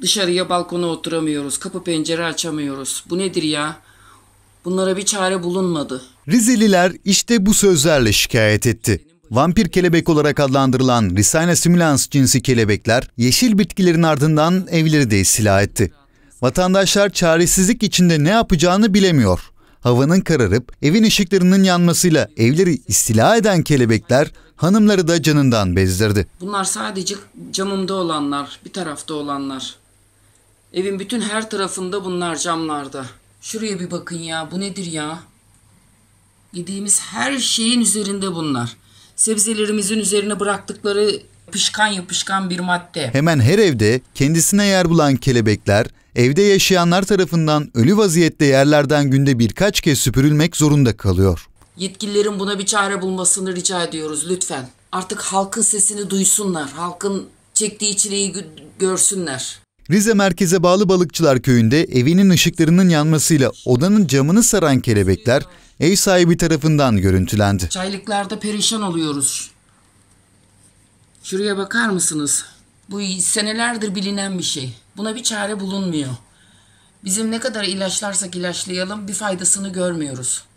Dışarıya balkona oturamıyoruz. Kapı pencere açamıyoruz. Bu nedir ya? Bunlara bir çare bulunmadı. Rizeliler işte bu sözlerle şikayet etti. Vampir kelebek olarak adlandırılan Rhisina simulans cinsi kelebekler yeşil bitkilerin ardından evleri de istila etti. Vatandaşlar çaresizlik içinde ne yapacağını bilemiyor. Havanın kararıp evin ışıklarının yanmasıyla evleri istila eden kelebekler hanımları da canından bezdirdi. Bunlar sadece camımda olanlar, bir tarafta olanlar. Evin bütün her tarafında bunlar camlarda. Şuraya bir bakın ya. Bu nedir ya? Yediğimiz her şeyin üzerinde bunlar. Sebzelerimizin üzerine bıraktıkları yapışkan yapışkan bir madde. Hemen her evde kendisine yer bulan kelebekler evde yaşayanlar tarafından ölü vaziyette yerlerden günde birkaç kez süpürülmek zorunda kalıyor. Yetkililerin buna bir çare bulmasını rica ediyoruz lütfen. Artık halkın sesini duysunlar. Halkın çektiği çileyi görsünler. Rize merkeze bağlı Balıkçılar Köyü'nde evinin ışıklarının yanmasıyla odanın camını saran kelebekler ev sahibi tarafından görüntülendi. Çaylıklarda perişan oluyoruz. Şuraya bakar mısınız? Bu senelerdir bilinen bir şey. Buna bir çare bulunmuyor. Bizim ne kadar ilaçlarsak ilaçlayalım bir faydasını görmüyoruz.